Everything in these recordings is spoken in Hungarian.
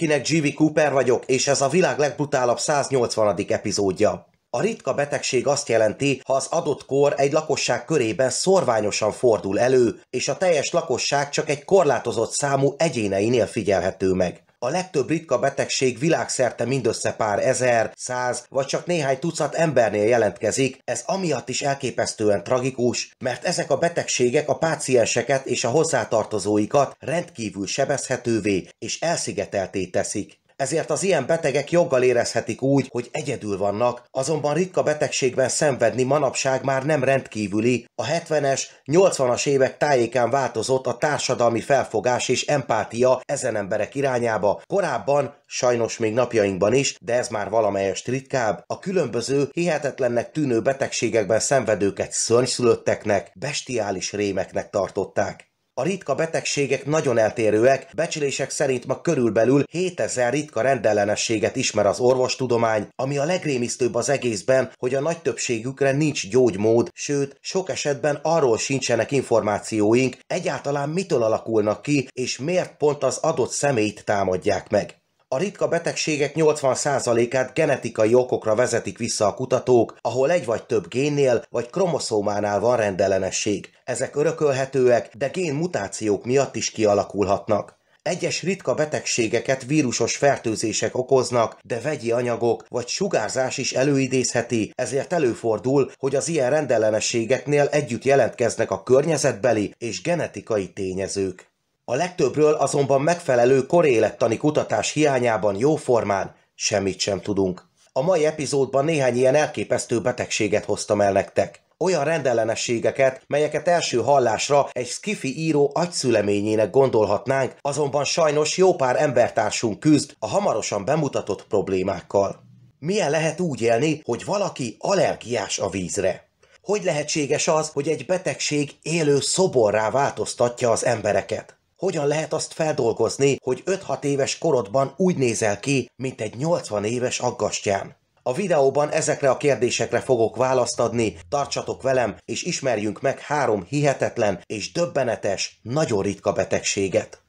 mindenkinek G.V. Cooper vagyok, és ez a világ legbutálabb 180. epizódja. A ritka betegség azt jelenti, ha az adott kor egy lakosság körében szorványosan fordul elő, és a teljes lakosság csak egy korlátozott számú egyéneinél figyelhető meg. A legtöbb ritka betegség világszerte mindössze pár ezer, száz vagy csak néhány tucat embernél jelentkezik, ez amiatt is elképesztően tragikus, mert ezek a betegségek a pácienseket és a hozzátartozóikat rendkívül sebezhetővé és elszigetelté teszik ezért az ilyen betegek joggal érezhetik úgy, hogy egyedül vannak, azonban ritka betegségben szenvedni manapság már nem rendkívüli, a 70-es, 80-as évek tájékán változott a társadalmi felfogás és empátia ezen emberek irányába, korábban, sajnos még napjainkban is, de ez már valamelyest ritkább, a különböző, hihetetlennek tűnő betegségekben szenvedőket szörnyszülötteknek, bestiális rémeknek tartották. A ritka betegségek nagyon eltérőek, becslések szerint ma körülbelül 7000 ritka rendellenességet ismer az orvostudomány, ami a legrémisztőbb az egészben, hogy a nagy többségükre nincs gyógymód, sőt, sok esetben arról sincsenek információink, egyáltalán mitől alakulnak ki, és miért pont az adott személyt támadják meg. A ritka betegségek 80%-át genetikai okokra vezetik vissza a kutatók, ahol egy vagy több génnél vagy kromoszómánál van rendellenesség. Ezek örökölhetőek, de génmutációk miatt is kialakulhatnak. Egyes ritka betegségeket vírusos fertőzések okoznak, de vegyi anyagok vagy sugárzás is előidézheti, ezért előfordul, hogy az ilyen rendellenességeknél együtt jelentkeznek a környezetbeli és genetikai tényezők. A legtöbbről azonban megfelelő korélettani kutatás hiányában jóformán semmit sem tudunk. A mai epizódban néhány ilyen elképesztő betegséget hoztam el nektek. Olyan rendellenességeket, melyeket első hallásra egy skifi író agyszüleményének gondolhatnánk, azonban sajnos jó pár embertársunk küzd a hamarosan bemutatott problémákkal. Milyen lehet úgy élni, hogy valaki allergiás a vízre? Hogy lehetséges az, hogy egy betegség élő szoborrá változtatja az embereket? Hogyan lehet azt feldolgozni, hogy 5-6 éves korodban úgy nézel ki, mint egy 80 éves aggastyán? A videóban ezekre a kérdésekre fogok választ adni, tartsatok velem, és ismerjünk meg három hihetetlen és döbbenetes, nagyon ritka betegséget.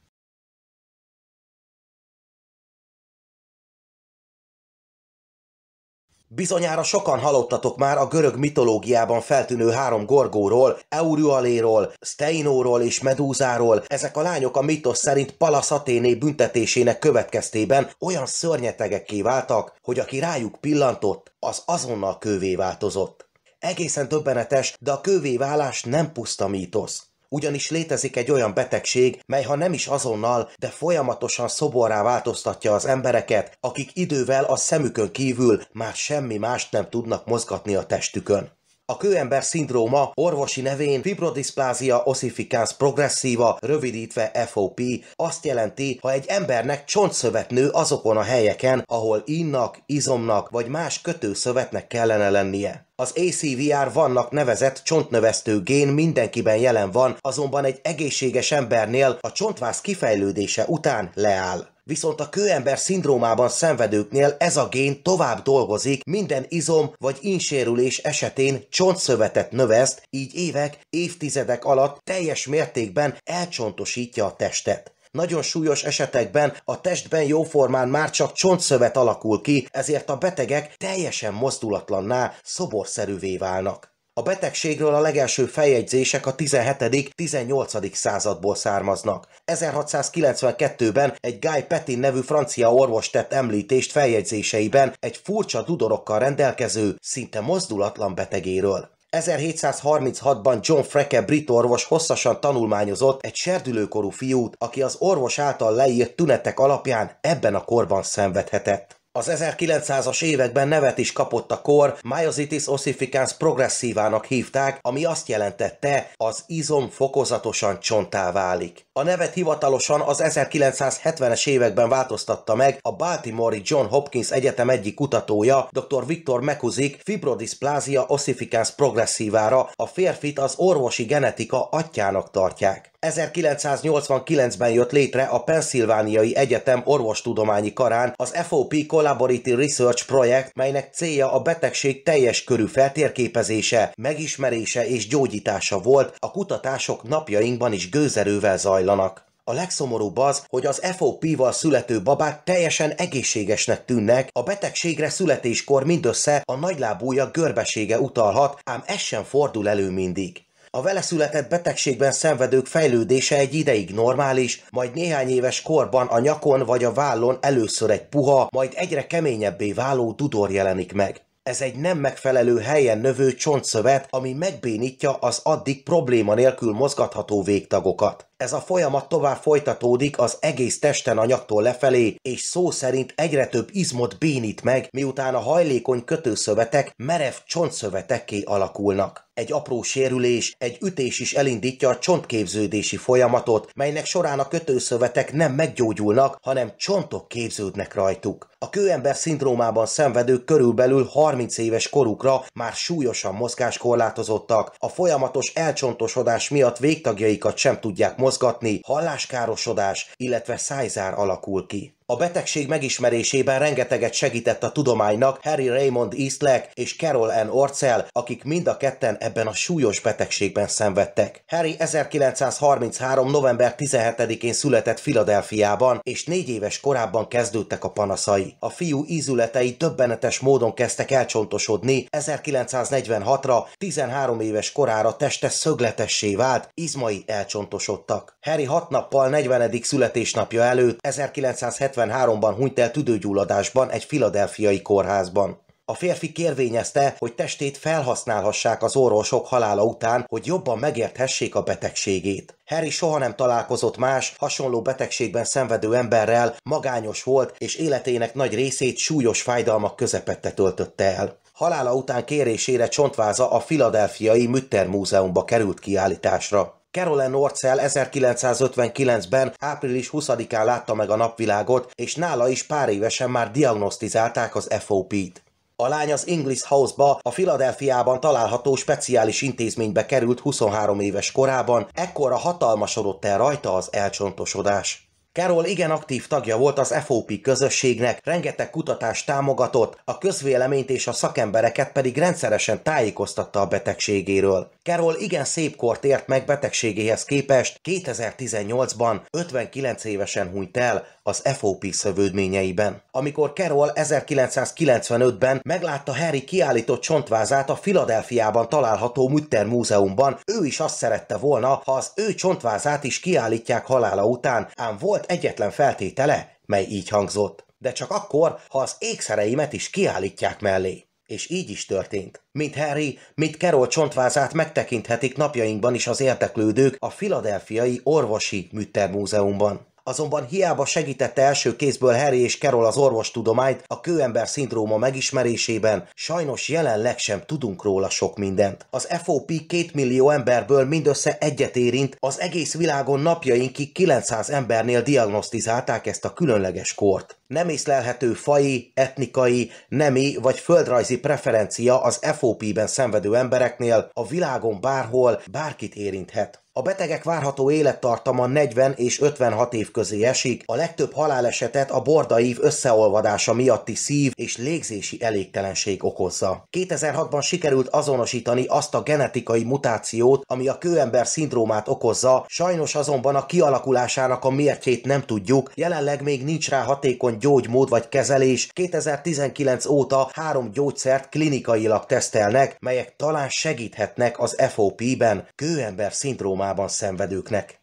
Bizonyára sokan hallottatok már a görög mitológiában feltűnő három gorgóról, Eurualéról, Steinóról és Medúzáról. Ezek a lányok a mitosz szerint Palasz Athéné büntetésének következtében olyan szörnyetegekké váltak, hogy aki rájuk pillantott, az azonnal kővé változott. Egészen döbbenetes, de a kővé válás nem puszta mítosz ugyanis létezik egy olyan betegség, mely ha nem is azonnal, de folyamatosan szoborrá változtatja az embereket, akik idővel a szemükön kívül már semmi mást nem tudnak mozgatni a testükön. A kőember szindróma orvosi nevén fibrodisplázia ossificans progressíva, rövidítve FOP, azt jelenti, ha egy embernek csontszövet nő azokon a helyeken, ahol innak, izomnak vagy más kötőszövetnek kellene lennie. Az ACVR vannak nevezett csontnövesztő gén mindenkiben jelen van, azonban egy egészséges embernél a csontváz kifejlődése után leáll viszont a kőember szindrómában szenvedőknél ez a gén tovább dolgozik, minden izom vagy insérülés esetén csontszövetet növeszt, így évek, évtizedek alatt teljes mértékben elcsontosítja a testet. Nagyon súlyos esetekben a testben jóformán már csak csontszövet alakul ki, ezért a betegek teljesen mozdulatlanná, szoborszerűvé válnak. A betegségről a legelső feljegyzések a 17.-18. századból származnak. 1692-ben egy Guy Petin nevű francia orvos tett említést feljegyzéseiben egy furcsa dudorokkal rendelkező, szinte mozdulatlan betegéről. 1736-ban John Freke brit orvos hosszasan tanulmányozott egy serdülőkorú fiút, aki az orvos által leírt tünetek alapján ebben a korban szenvedhetett. Az 1900-as években nevet is kapott a kor, myositis ossificans progresszívának hívták, ami azt jelentette, az izom fokozatosan csontá válik. A nevet hivatalosan az 1970-es években változtatta meg a baltimore John Hopkins Egyetem egyik kutatója, dr. Viktor Mekuzik fibrodisplázia ossificans progresszívára, a férfit az orvosi genetika atyának tartják. 1989-ben jött létre a Pennsylvániai Egyetem Orvostudományi Karán az FOP Collaborative Research projekt, melynek célja a betegség teljes körű feltérképezése, megismerése és gyógyítása volt, a kutatások napjainkban is gőzerővel zajlanak. A legszomorúbb az, hogy az FOP-val születő babák teljesen egészségesnek tűnnek, a betegségre születéskor mindössze a nagylábúja görbesége utalhat, ám ez sem fordul elő mindig. A vele született betegségben szenvedők fejlődése egy ideig normális, majd néhány éves korban a nyakon vagy a vállon először egy puha, majd egyre keményebbé váló tudor jelenik meg. Ez egy nem megfelelő helyen növő csontszövet, ami megbénítja az addig probléma nélkül mozgatható végtagokat. Ez a folyamat tovább folytatódik az egész testen a nyaktól lefelé, és szó szerint egyre több izmot bénít meg, miután a hajlékony kötőszövetek merev csontszövetekké alakulnak. Egy apró sérülés, egy ütés is elindítja a csontképződési folyamatot, melynek során a kötőszövetek nem meggyógyulnak, hanem csontok képződnek rajtuk. A kőember szindrómában szenvedők körülbelül 30 éves korukra már súlyosan mozgáskorlátozottak, a folyamatos elcsontosodás miatt végtagjaikat sem tudják mozgatni, mozgatni, halláskárosodás, illetve szájzár alakul ki. A betegség megismerésében rengeteget segített a tudománynak Harry Raymond Eastlake és Carol Ann Orcel, akik mind a ketten ebben a súlyos betegségben szenvedtek. Harry 1933. november 17-én született Filadelfiában, és négy éves korában kezdődtek a panaszai. A fiú ízületei döbbenetes módon kezdtek elcsontosodni, 1946-ra 13 éves korára teste szögletessé vált, izmai elcsontosodtak. Harry hat nappal 40. születésnapja előtt 1970 1973-ban hunyt el tüdőgyulladásban egy filadelfiai kórházban. A férfi kérvényezte, hogy testét felhasználhassák az orvosok halála után, hogy jobban megérthessék a betegségét. Harry soha nem találkozott más, hasonló betegségben szenvedő emberrel, magányos volt, és életének nagy részét súlyos fájdalmak közepette töltötte el. Halála után kérésére csontváza a Filadelfiai Mütter Múzeumba került kiállításra. Caroline Norcell 1959-ben április 20-án látta meg a napvilágot, és nála is pár évesen már diagnosztizálták az FOP-t. A lány az English House-ba, a Filadelfiában található speciális intézménybe került 23 éves korában, ekkor a hatalmasodott el rajta az elcsontosodás. Carol igen aktív tagja volt az FOP közösségnek, rengeteg kutatást támogatott, a közvéleményt és a szakembereket pedig rendszeresen tájékoztatta a betegségéről. Carol igen szép kort ért meg betegségéhez képest, 2018-ban 59 évesen hunyt el az FOP szövődményeiben. Amikor Carol 1995-ben meglátta Harry kiállított csontvázát a Filadelfiában található Mütter Múzeumban, ő is azt szerette volna, ha az ő csontvázát is kiállítják halála után, ám volt volt egyetlen feltétele, mely így hangzott, de csak akkor, ha az ékszereimet is kiállítják mellé. És így is történt. Mint Harry, mint Carol csontvázát megtekinthetik napjainkban is az érteklődők a Filadelfiai Orvosi Müttermúzeumban. Azonban hiába segítette első kézből Harry és Carol az orvostudományt a kőember szindróma megismerésében, sajnos jelenleg sem tudunk róla sok mindent. Az FOP két millió emberből mindössze egyet érint, az egész világon napjainkig 900 embernél diagnosztizálták ezt a különleges kort. Nem észlelhető fai, etnikai, nemi vagy földrajzi preferencia az FOP-ben szenvedő embereknél a világon bárhol bárkit érinthet. A betegek várható élettartama 40 és 56 év közé esik, a legtöbb halálesetet a bordaív összeolvadása miatti szív és légzési elégtelenség okozza. 2006-ban sikerült azonosítani azt a genetikai mutációt, ami a kőember szindrómát okozza, sajnos azonban a kialakulásának a mértjét nem tudjuk, jelenleg még nincs rá hatékony gyógymód vagy kezelés, 2019 óta három gyógyszert klinikailag tesztelnek, melyek talán segíthetnek az FOP-ben, kőember szindróma traumában szenvedőknek.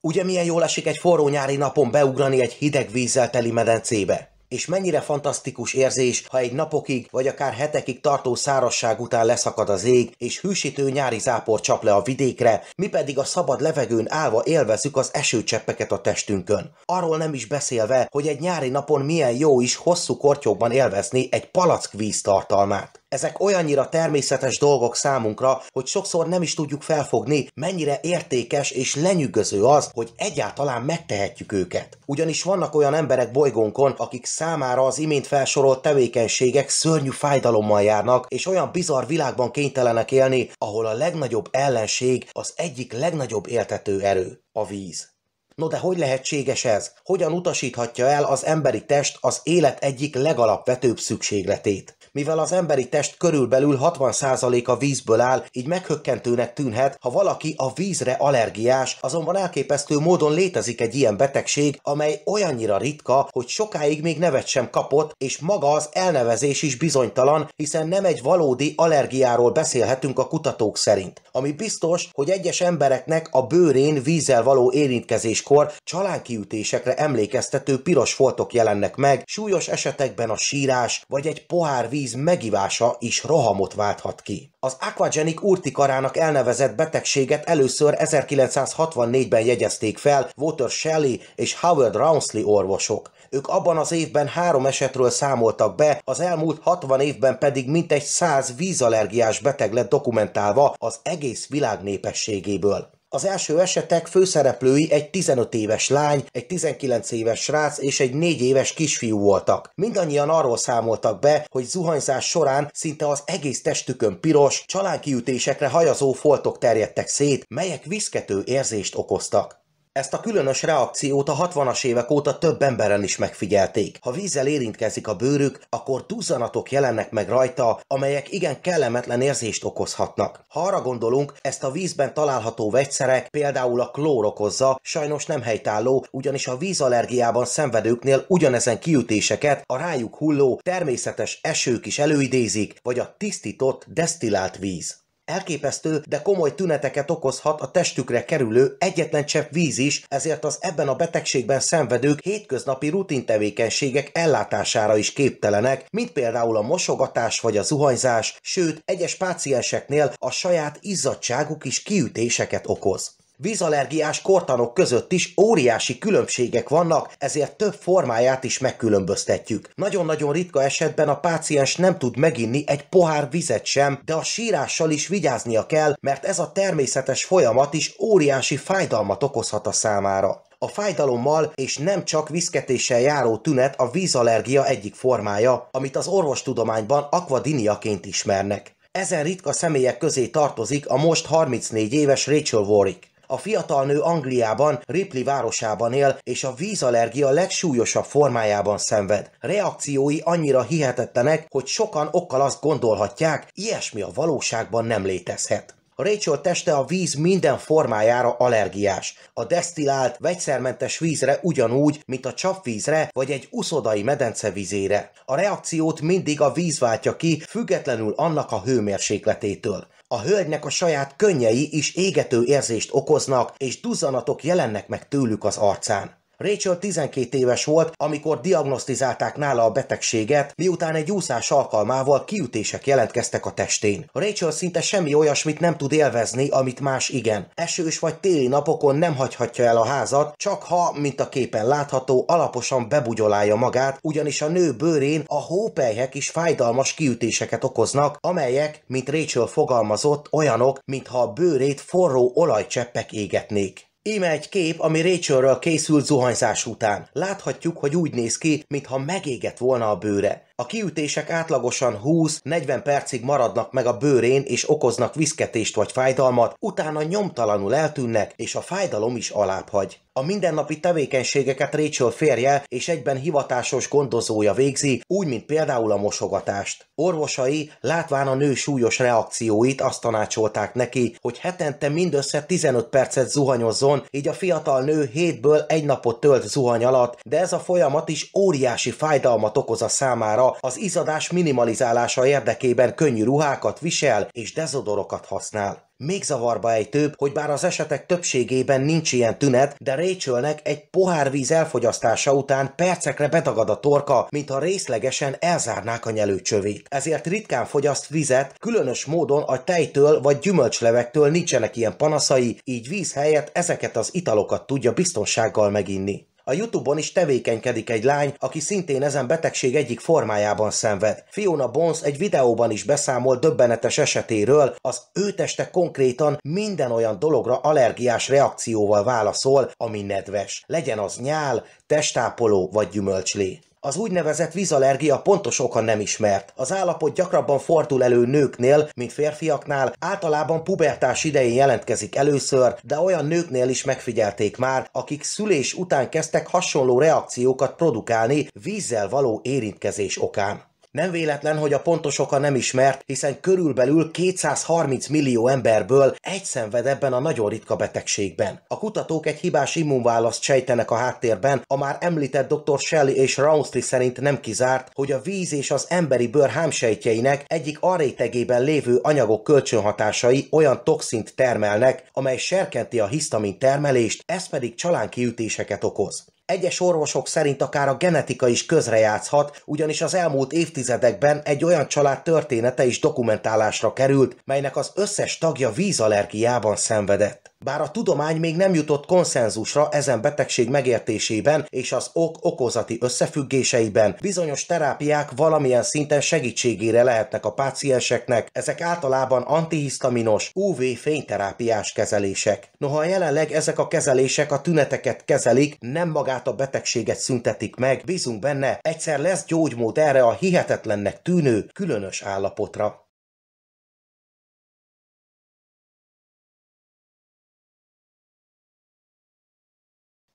Ugye milyen jól esik egy forró nyári napon beugrani egy hideg vízzel teli medencébe? És mennyire fantasztikus érzés, ha egy napokig vagy akár hetekig tartó szárazság után leszakad az ég, és hűsítő nyári zápor csap le a vidékre, mi pedig a szabad levegőn állva élvezük az esőcseppeket a testünkön. Arról nem is beszélve, hogy egy nyári napon milyen jó is hosszú kortyokban élvezni egy palack víz tartalmát. Ezek olyannyira természetes dolgok számunkra, hogy sokszor nem is tudjuk felfogni, mennyire értékes és lenyűgöző az, hogy egyáltalán megtehetjük őket. Ugyanis vannak olyan emberek bolygónkon, akik számára az imént felsorolt tevékenységek szörnyű fájdalommal járnak, és olyan bizarr világban kénytelenek élni, ahol a legnagyobb ellenség az egyik legnagyobb éltető erő, a víz. No de hogy lehetséges ez? Hogyan utasíthatja el az emberi test az élet egyik legalapvetőbb szükségletét? Mivel az emberi test körülbelül 60%-a vízből áll, így meghökkentőnek tűnhet, ha valaki a vízre allergiás, azonban elképesztő módon létezik egy ilyen betegség, amely olyannyira ritka, hogy sokáig még nevet sem kapott, és maga az elnevezés is bizonytalan, hiszen nem egy valódi allergiáról beszélhetünk a kutatók szerint. Ami biztos, hogy egyes embereknek a bőrén vízzel való érintkezéskor csalánkiütésekre emlékeztető piros foltok jelennek meg, súlyos esetekben a sírás vagy egy pohár víz víz megivása is rohamot válthat ki. Az aquagenic urtikarának elnevezett betegséget először 1964-ben jegyezték fel Walter Shelley és Howard Rounsley orvosok. Ők abban az évben három esetről számoltak be, az elmúlt 60 évben pedig mintegy 100 vízallergiás beteg lett dokumentálva az egész világ népességéből. Az első esetek főszereplői egy 15 éves lány, egy 19 éves srác és egy 4 éves kisfiú voltak. Mindannyian arról számoltak be, hogy zuhanyzás során szinte az egész testükön piros, csalánkiütésekre hajazó foltok terjedtek szét, melyek viszkető érzést okoztak. Ezt a különös reakciót a 60-as évek óta több emberen is megfigyelték. Ha vízzel érintkezik a bőrük, akkor duzzanatok jelennek meg rajta, amelyek igen kellemetlen érzést okozhatnak. Ha arra gondolunk, ezt a vízben található vegyszerek, például a klór okozza, sajnos nem helytálló, ugyanis a vízallergiában szenvedőknél ugyanezen kiütéseket a rájuk hulló természetes esők is előidézik, vagy a tisztított, desztillált víz. Elképesztő, de komoly tüneteket okozhat a testükre kerülő egyetlen csepp víz is, ezért az ebben a betegségben szenvedők hétköznapi rutintevékenységek ellátására is képtelenek, mint például a mosogatás vagy a zuhanyzás, sőt, egyes pácienseknél a saját izzadságuk is kiütéseket okoz. Vízallergiás kortanok között is óriási különbségek vannak, ezért több formáját is megkülönböztetjük. Nagyon-nagyon ritka esetben a páciens nem tud meginni egy pohár vizet sem, de a sírással is vigyáznia kell, mert ez a természetes folyamat is óriási fájdalmat okozhat a számára. A fájdalommal és nem csak viszketéssel járó tünet a vízallergia egyik formája, amit az orvostudományban akvadiniaként ismernek. Ezen ritka személyek közé tartozik a most 34 éves Rachel Warwick. A fiatal nő Angliában, Ripley városában él, és a vízallergia legsúlyosabb formájában szenved. Reakciói annyira hihetetlenek, hogy sokan okkal azt gondolhatják, ilyesmi a valóságban nem létezhet. Rachel teste a víz minden formájára allergiás. A desztillált, vegyszermentes vízre ugyanúgy, mint a csapvízre vagy egy uszodai medencevízére. A reakciót mindig a víz váltja ki, függetlenül annak a hőmérsékletétől. A hölgynek a saját könnyei is égető érzést okoznak, és duzzanatok jelennek meg tőlük az arcán. Rachel 12 éves volt, amikor diagnosztizálták nála a betegséget, miután egy úszás alkalmával kiütések jelentkeztek a testén. Rachel szinte semmi olyasmit nem tud élvezni, amit más igen. Esős vagy téli napokon nem hagyhatja el a házat, csak ha, mint a képen látható, alaposan bebugyolálja magát, ugyanis a nő bőrén a hópelyhek is fájdalmas kiütéseket okoznak, amelyek, mint Rachel fogalmazott, olyanok, mintha a bőrét forró olajcseppek égetnék. Íme egy kép, ami Rachelről készült zuhanyzás után. Láthatjuk, hogy úgy néz ki, mintha megégett volna a bőre. A kiütések átlagosan 20-40 percig maradnak meg a bőrén és okoznak viszketést vagy fájdalmat, utána nyomtalanul eltűnnek, és a fájdalom is alább hagy. A mindennapi tevékenységeket Rachel férje és egyben hivatásos gondozója végzi, úgy, mint például a mosogatást. Orvosai, látván a nő súlyos reakcióit azt tanácsolták neki, hogy hetente mindössze 15 percet zuhanyozzon, így a fiatal nő hétből egy napot tölt zuhany alatt, de ez a folyamat is óriási fájdalmat okoz a számára, az izadás minimalizálása érdekében könnyű ruhákat visel és dezodorokat használ. Még zavarba ejtőbb, hogy bár az esetek többségében nincs ilyen tünet, de Rachelnek egy pohár víz elfogyasztása után percekre betagad a torka, mintha részlegesen elzárnák a nyelőcsövét. Ezért ritkán fogyaszt vizet, különös módon a tejtől vagy gyümölcslevektől nincsenek ilyen panaszai, így víz helyett ezeket az italokat tudja biztonsággal meginni. A Youtube-on is tevékenykedik egy lány, aki szintén ezen betegség egyik formájában szenved. Fiona Bones egy videóban is beszámol döbbenetes esetéről, az ő teste konkrétan minden olyan dologra allergiás reakcióval válaszol, ami nedves. Legyen az nyál, testápoló vagy gyümölcslé. Az úgynevezett vízallergia pontos oka nem ismert. Az állapot gyakrabban fordul elő nőknél, mint férfiaknál, általában pubertás idején jelentkezik először, de olyan nőknél is megfigyelték már, akik szülés után kezdtek hasonló reakciókat produkálni vízzel való érintkezés okán. Nem véletlen, hogy a pontos oka nem ismert, hiszen körülbelül 230 millió emberből egy szenved ebben a nagyon ritka betegségben. A kutatók egy hibás immunválaszt sejtenek a háttérben, a már említett dr. Shelley és Rounsley szerint nem kizárt, hogy a víz és az emberi bőr hámsejtjeinek egyik arétegében lévő anyagok kölcsönhatásai olyan toxint termelnek, amely serkenti a hisztamin termelést, ez pedig csalánkiütéseket okoz. Egyes orvosok szerint akár a genetika is közrejátszhat, ugyanis az elmúlt évtizedekben egy olyan család története is dokumentálásra került, melynek az összes tagja vízallergiában szenvedett. Bár a tudomány még nem jutott konszenzusra ezen betegség megértésében és az ok-okozati összefüggéseiben, bizonyos terápiák valamilyen szinten segítségére lehetnek a pácienseknek, ezek általában antihistaminos, UV-fényterápiás kezelések. Noha jelenleg ezek a kezelések a tüneteket kezelik, nem magát a betegséget szüntetik meg, bízunk benne, egyszer lesz gyógymód erre a hihetetlennek tűnő, különös állapotra.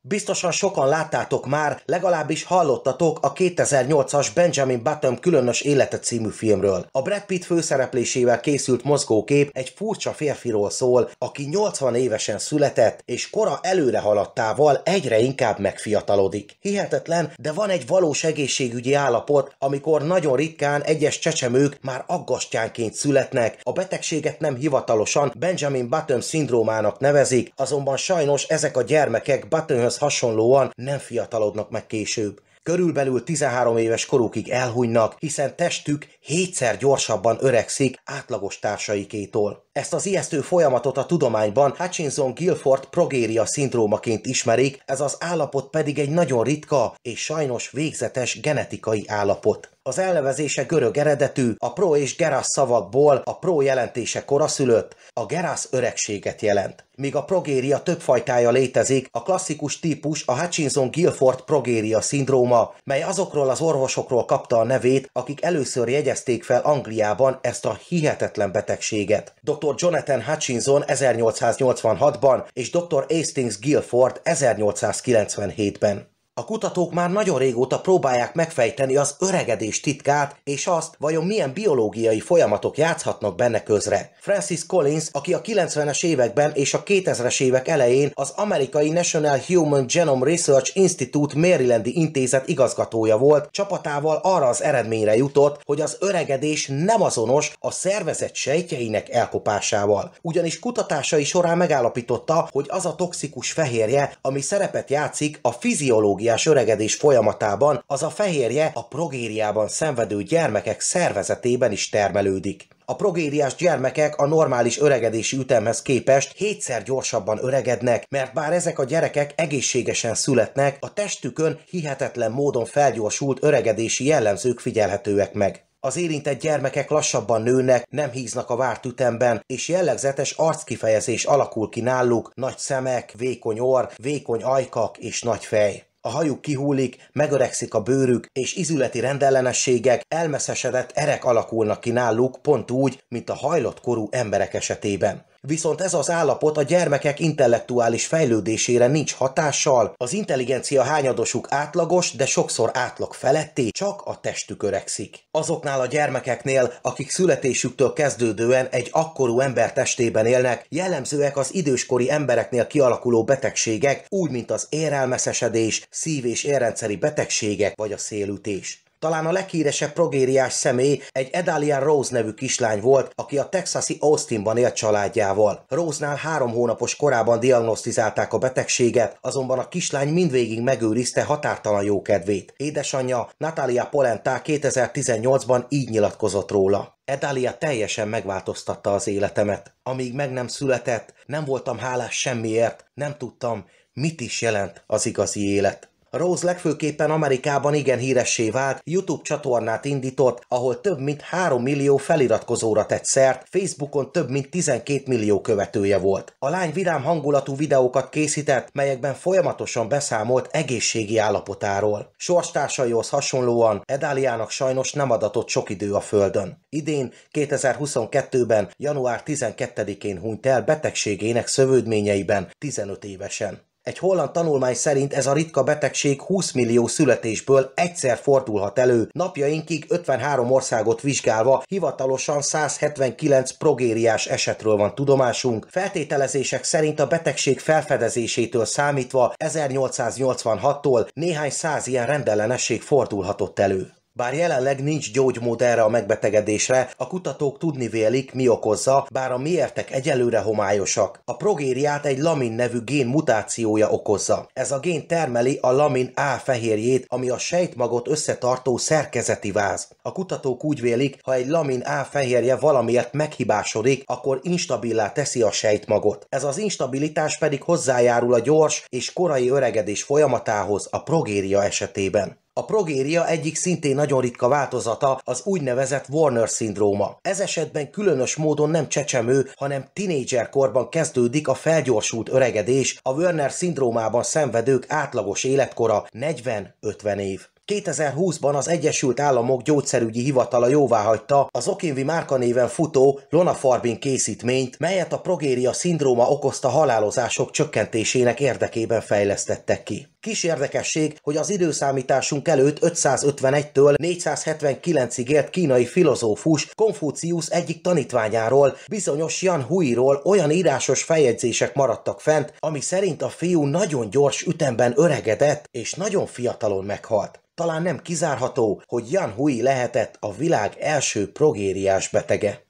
Biztosan sokan láttátok már, legalábbis hallottatok a 2008-as Benjamin Button különös élete című filmről. A Brad Pitt főszereplésével készült mozgókép egy furcsa férfiról szól, aki 80 évesen született, és kora előre haladtával egyre inkább megfiatalodik. Hihetetlen, de van egy valós egészségügyi állapot, amikor nagyon ritkán egyes csecsemők már aggastyánként születnek. A betegséget nem hivatalosan Benjamin Button szindrómának nevezik, azonban sajnos ezek a gyermekek Buttonhöz hasonlóan nem fiatalodnak meg később. Körülbelül 13 éves korukig elhunynak, hiszen testük hétszer gyorsabban öregszik átlagos társaikétól. Ezt az ijesztő folyamatot a tudományban Hutchinson-Gilford progéria szindrómaként ismerik, ez az állapot pedig egy nagyon ritka és sajnos végzetes genetikai állapot. Az elnevezése görög eredetű, a pro és gerász szavakból a pro jelentése koraszülött, a gerász öregséget jelent. Míg a progéria több fajtája létezik, a klasszikus típus a Hutchinson-Gilford progéria szindróma, mely azokról az orvosokról kapta a nevét, akik először jegyezték fel Angliában ezt a hihetetlen betegséget. Dr. Dr. Jonathan Hutchinson 1886-ban és Dr. Hastings Guilford 1897-ben. A kutatók már nagyon régóta próbálják megfejteni az öregedés titkát, és azt, vajon milyen biológiai folyamatok játszhatnak benne közre. Francis Collins, aki a 90-es években és a 2000-es évek elején az amerikai National Human Genome Research Institute Marylandi intézet igazgatója volt, csapatával arra az eredményre jutott, hogy az öregedés nem azonos a szervezet sejtjeinek elkopásával. Ugyanis kutatásai során megállapította, hogy az a toxikus fehérje, ami szerepet játszik a fiziológia demográfiás öregedés folyamatában az a fehérje a progériában szenvedő gyermekek szervezetében is termelődik. A progériás gyermekek a normális öregedési ütemhez képest hétszer gyorsabban öregednek, mert bár ezek a gyerekek egészségesen születnek, a testükön hihetetlen módon felgyorsult öregedési jellemzők figyelhetőek meg. Az érintett gyermekek lassabban nőnek, nem híznak a várt ütemben, és jellegzetes arckifejezés alakul ki náluk, nagy szemek, vékony orr, vékony ajkak és nagy fej a hajuk kihúlik, megöregszik a bőrük, és izületi rendellenességek, elmeszesedett erek alakulnak ki náluk, pont úgy, mint a hajlott korú emberek esetében. Viszont ez az állapot a gyermekek intellektuális fejlődésére nincs hatással, az intelligencia hányadosuk átlagos, de sokszor átlag feletté, csak a testük öregszik. Azoknál a gyermekeknél, akik születésüktől kezdődően egy akkorú ember testében élnek, jellemzőek az időskori embereknél kialakuló betegségek, úgy mint az érelmeszesedés, szív- és érrendszeri betegségek vagy a szélütés. Talán a leghíresebb progériás személy egy Edalia Rose nevű kislány volt, aki a texasi Austinban élt családjával. Rose-nál három hónapos korában diagnosztizálták a betegséget, azonban a kislány mindvégig megőrizte határtalan jókedvét. Édesanyja Natalia Polentá 2018-ban így nyilatkozott róla. Edalia teljesen megváltoztatta az életemet. Amíg meg nem született, nem voltam hálás semmiért, nem tudtam, mit is jelent az igazi élet. Rose legfőképpen Amerikában igen híressé vált, YouTube csatornát indított, ahol több mint 3 millió feliratkozóra tett szert, Facebookon több mint 12 millió követője volt. A lány vidám hangulatú videókat készített, melyekben folyamatosan beszámolt egészségi állapotáról. Sorstársaihoz hasonlóan Edáliának sajnos nem adatott sok idő a földön. Idén, 2022-ben, január 12-én hunyt el betegségének szövődményeiben 15 évesen. Egy holland tanulmány szerint ez a ritka betegség 20 millió születésből egyszer fordulhat elő. Napjainkig 53 országot vizsgálva hivatalosan 179 progériás esetről van tudomásunk. Feltételezések szerint a betegség felfedezésétől számítva 1886-tól néhány száz ilyen rendellenesség fordulhatott elő. Bár jelenleg nincs gyógymód erre a megbetegedésre, a kutatók tudni vélik, mi okozza, bár a miértek egyelőre homályosak. A progériát egy lamin nevű gén mutációja okozza. Ez a gén termeli a lamin A fehérjét, ami a sejtmagot összetartó szerkezeti váz. A kutatók úgy vélik, ha egy lamin A fehérje valamiért meghibásodik, akkor instabilá teszi a sejtmagot. Ez az instabilitás pedig hozzájárul a gyors és korai öregedés folyamatához a progéria esetében. A progéria egyik szintén nagyon ritka változata az úgynevezett Warner-szindróma. Ez esetben különös módon nem csecsemő, hanem tinédzser korban kezdődik a felgyorsult öregedés, a Warner szindrómában szenvedők átlagos életkora 40-50 év. 2020-ban az Egyesült Államok gyógyszerügyi hivatala jóváhagyta az Okinvi néven futó Lonafarbin készítményt, melyet a progéria szindróma okozta halálozások csökkentésének érdekében fejlesztettek ki. Kis érdekesség, hogy az időszámításunk előtt 551-től 479-ig élt kínai filozófus konfucius egyik tanítványáról, bizonyos Jan Huiról olyan írásos feljegyzések maradtak fent, ami szerint a fiú nagyon gyors ütemben öregedett és nagyon fiatalon meghalt. Talán nem kizárható, hogy Jan Hui lehetett a világ első progériás betege.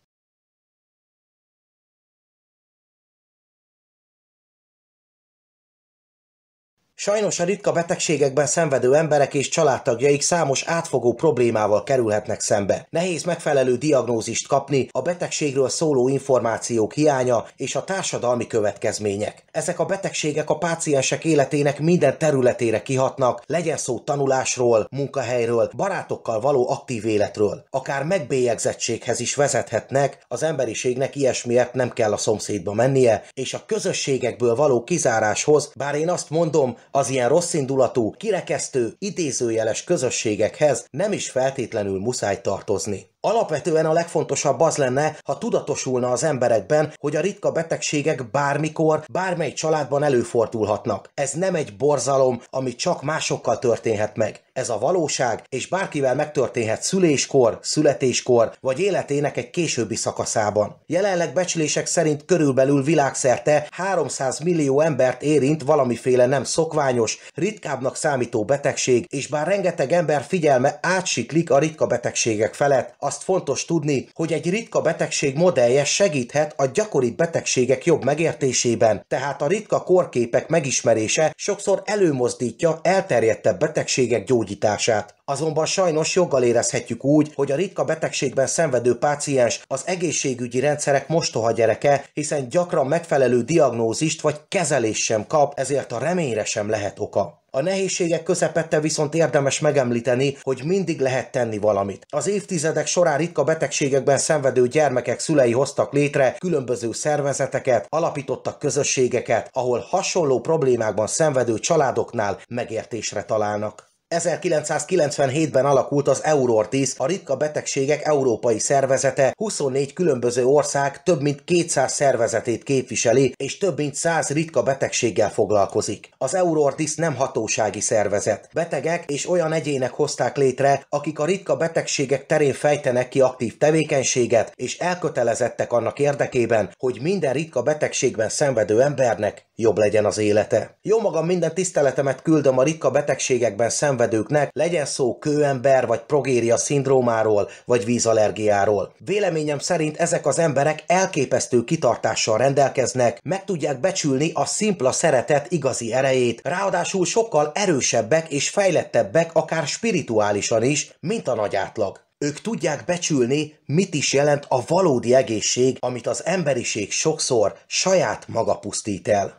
Sajnos a ritka betegségekben szenvedő emberek és családtagjaik számos átfogó problémával kerülhetnek szembe. Nehéz megfelelő diagnózist kapni, a betegségről szóló információk hiánya és a társadalmi következmények. Ezek a betegségek a páciensek életének minden területére kihatnak, legyen szó tanulásról, munkahelyről, barátokkal való aktív életről. Akár megbélyegzettséghez is vezethetnek, az emberiségnek ilyesmiért nem kell a szomszédba mennie, és a közösségekből való kizáráshoz, bár én azt mondom, az ilyen rosszindulatú, kirekesztő, idézőjeles közösségekhez nem is feltétlenül muszáj tartozni. Alapvetően a legfontosabb az lenne, ha tudatosulna az emberekben, hogy a ritka betegségek bármikor, bármely családban előfordulhatnak. Ez nem egy borzalom, ami csak másokkal történhet meg. Ez a valóság, és bárkivel megtörténhet szüléskor, születéskor, vagy életének egy későbbi szakaszában. Jelenleg becslések szerint körülbelül világszerte 300 millió embert érint valamiféle nem szokványos, ritkábbnak számító betegség, és bár rengeteg ember figyelme átsiklik a ritka betegségek felett, azt fontos tudni, hogy egy ritka betegség modellje segíthet a gyakori betegségek jobb megértésében, tehát a ritka korképek megismerése sokszor előmozdítja elterjedtebb betegségek gyógyítását. Azonban sajnos joggal érezhetjük úgy, hogy a ritka betegségben szenvedő páciens az egészségügyi rendszerek mostoha gyereke, hiszen gyakran megfelelő diagnózist vagy kezelést sem kap, ezért a reményre sem lehet oka. A nehézségek közepette viszont érdemes megemlíteni, hogy mindig lehet tenni valamit. Az évtizedek során ritka betegségekben szenvedő gyermekek szülei hoztak létre különböző szervezeteket, alapítottak közösségeket, ahol hasonló problémákban szenvedő családoknál megértésre találnak. 1997-ben alakult az Eurortis, a ritka betegségek európai szervezete, 24 különböző ország több mint 200 szervezetét képviseli, és több mint 100 ritka betegséggel foglalkozik. Az Eurortis nem hatósági szervezet. Betegek és olyan egyének hozták létre, akik a ritka betegségek terén fejtenek ki aktív tevékenységet, és elkötelezettek annak érdekében, hogy minden ritka betegségben szenvedő embernek jobb legyen az élete. Jó magam minden tiszteletemet küldöm a ritka betegségekben szenvedő szenvedőknek, legyen szó kőember vagy progéria szindrómáról, vagy vízallergiáról. Véleményem szerint ezek az emberek elképesztő kitartással rendelkeznek, meg tudják becsülni a szimpla szeretet igazi erejét, ráadásul sokkal erősebbek és fejlettebbek akár spirituálisan is, mint a nagy átlag. Ők tudják becsülni, mit is jelent a valódi egészség, amit az emberiség sokszor saját maga pusztít el.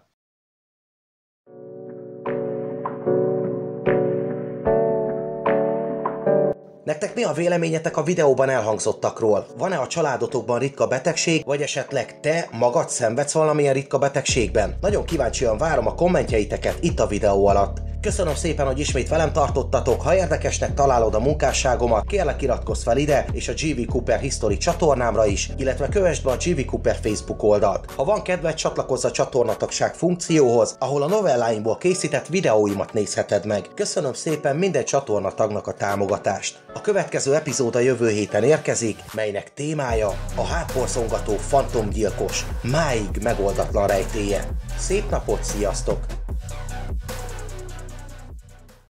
Nektek mi a véleményetek a videóban elhangzottakról? Van-e a családotokban ritka betegség, vagy esetleg te magad szenvedsz valamilyen ritka betegségben? Nagyon kíváncsian várom a kommentjeiteket itt a videó alatt. Köszönöm szépen, hogy ismét velem tartottatok. Ha érdekesnek találod a munkásságomat, kérlek iratkozz fel ide és a GV Cooper History csatornámra is, illetve kövessd be a GV Cooper Facebook oldalt. Ha van kedved, csatlakozz a csatornatagság funkcióhoz, ahol a novelláimból készített videóimat nézheted meg. Köszönöm szépen minden csatornatagnak a támogatást. A következő epizód a jövő héten érkezik, melynek témája a hátborzongató fantomgyilkos, máig megoldatlan rejtéje. Szép napot, sziasztok!